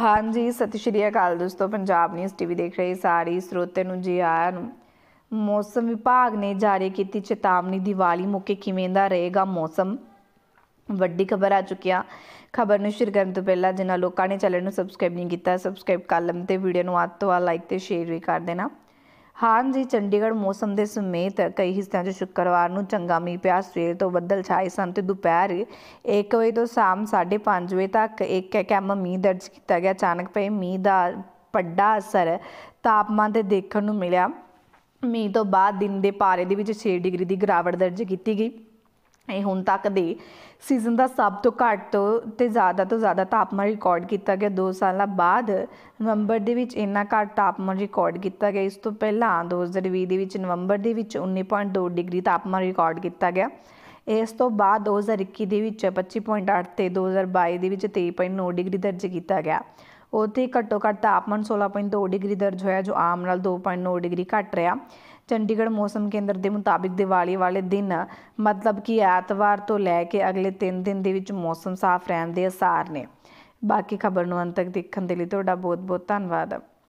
ਹਾਂਜੀ ਸਤਿ ਸ਼੍ਰੀ ਅਕਾਲ ਦੋਸਤੋ ਪੰਜਾਬ ਨਿਊਜ਼ ਟੀਵੀ ਦੇਖ ਰਹੇ ਸਾਰੇ ਸਰੋਤੇ ਨੂੰ ਜੀ ਆਇਆਂ ਨੂੰ ਮੌਸਮ ਵਿਭਾਗ ਨੇ ਜਾਰੀ ਕੀਤੀ ਚੇਤਾਵਨੀ ਦੀਵਾਲੀ ਮੌਕੇ ਕਿਵੇਂ ਦਾ ਰਹੇਗਾ ਮੌਸਮ ਵੱਡੀ ਖਬਰ ਆ ਚੁੱਕਿਆ ਖਬਰ ਨੂੰ ਸ਼ੇਅਰ ਕਰਨ ਤੋਂ ਪਹਿਲਾਂ ਜਿਨ੍ਹਾਂ ਲੋਕਾਂ ਨੇ ਚੈਨਲ ਨੂੰ ਸਬਸਕ੍ਰਾਈਬ ਨਹੀਂ ਕੀਤਾ ਸਬਸਕ੍ਰਾਈਬ ਕਰ ਲੈਣ ਤੇ ਵੀਡੀਓ ਨੂੰ ਵੱਧ ਤੋਂ ਲਾਈਕ ਤੇ ਸ਼ੇਅਰ ਵੀ ਕਰ ਦੇਣਾ ਹਾਂ ਜੀ ਚੰਡੀਗੜ੍ਹ ਮੌਸਮ ਦੇ ਸਮੇਤ ਕਈ ਹਿੱਸਿਆਂ 'ਚ ਸ਼ੁੱਕਰਵਾਰ ਨੂੰ ਚੰਗਾ ਮੀਂਹ ਪਿਆ ਸਵੇਰ ਤੋਂ ਬੱਦਲ ਛਾਏ ਸਨ ਤੇ ਦੁਪਹਿਰ 1 ਵਜੇ ਤੋਂ ਸ਼ਾਮ 5:30 ਵਜੇ ਤੱਕ ਇੱਕ ਕੈਮ ਮੀਂਹ ਦਰਜ ਕੀਤਾ ਗਿਆ ਅਚਾਨਕ ਪਏ ਮੀਂਹ ਦਾ ਵੱਡਾ ਅਸਰ ਤਾਪਮਾਨ ਤੇ ਦੇਖਣ ਨੂੰ ਮਿਲਿਆ ਮੀਂਹ ਤੋਂ ਬਾਅਦ ਦਿਨ ਦੇ ਪਾਰੇ ਦੇ ਵਿੱਚ 6 ਡਿਗਰੀ ਦੀ ਗਿਰਾਵਟ ਦਰਜ ਕੀਤੀ ਗਈ ਇਹ ਹੁਣ ਤੱਕ ਦੇ ਸੀਜ਼ਨ ਦਾ ਸਭ ਤੋਂ ਘੱਟ ਤੇ ਜ਼ਿਆਦਾ ਤੋਂ ਜ਼ਿਆਦਾ ਤਾਪਮਾਨ ਰਿਕਾਰਡ ਕੀਤਾ ਗਿਆ 2 ਸਾਲਾਂ ਬਾਅਦ ਨਵੰਬਰ ਦੇ ਵਿੱਚ ਇੰਨਾ ਘੱਟ ਤਾਪਮਾਨ ਰਿਕਾਰਡ ਕੀਤਾ ਗਿਆ ਇਸ ਤੋਂ ਪਹਿਲਾਂ 2020 ਦੇ ਵਿੱਚ ਨਵੰਬਰ ਦੇ ਵਿੱਚ 19.2 ਡਿਗਰੀ ਤਾਪਮਾਨ ਰਿਕਾਰਡ ਕੀਤਾ ਗਿਆ ਇਸ ਤੋਂ ਬਾਅਦ 2021 ਦੇ ਵਿੱਚ 25.8 ਤੇ 2022 ਦੇ ਵਿੱਚ 23.9 ਡਿਗਰੀ ਦਰਜ ਕੀਤਾ ਗਿਆ ਉਤੇ ਘੱਟੋ ਘੱਟ ਤਾਪਮਾਨ 16.2 ਡਿਗਰੀ ਦਰਜ ਹੋਇਆ ਜੋ ਆਮ ਨਾਲ 2.9 ਡਿਗਰੀ ਘਟ ਰਿਹਾ ਚੰਡੀਗੜ੍ਹ ਮੌਸਮ ਕੇਂਦਰ ਦੇ ਮੁਤਾਬਿਕ ਦੀਵਾਲੀ ਵਾਲੇ ਦਿਨ ਮਤਲਬ ਕਿ ਐਤਵਾਰ ਤੋਂ ਲੈ ਕੇ ਅਗਲੇ 3 ਦਿਨ ਦੇ ਵਿੱਚ ਮੌਸਮ ਸਾਫ਼ ਰਹਿਣ ਦੇ ਅਸਾਰ ਨੇ ਬਾਕੀ ਖਬਰ ਨੂੰ ਅੰਤ ਤੱਕ ਦੇਖਣ ਦੇ ਲਈ ਤੁਹਾਡਾ ਬਹੁਤ ਬਹੁਤ ਧੰਨਵਾਦ